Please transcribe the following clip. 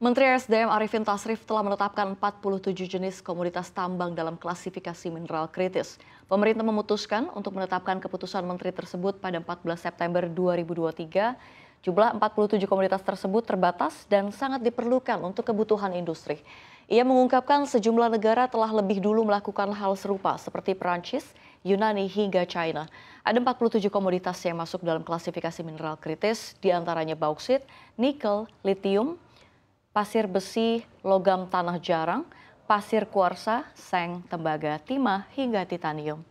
Menteri SDM Arifin Tasrif telah menetapkan 47 jenis komoditas tambang dalam klasifikasi mineral kritis. Pemerintah memutuskan untuk menetapkan keputusan menteri tersebut pada 14 September 2023. Jumlah 47 komoditas tersebut terbatas dan sangat diperlukan untuk kebutuhan industri. Ia mengungkapkan sejumlah negara telah lebih dulu melakukan hal serupa seperti Perancis, Yunani hingga China. Ada 47 komoditas yang masuk dalam klasifikasi mineral kritis, diantaranya bauksit, nikel, litium, pasir besi, logam tanah jarang, pasir kuarsa, seng, tembaga, timah, hingga titanium.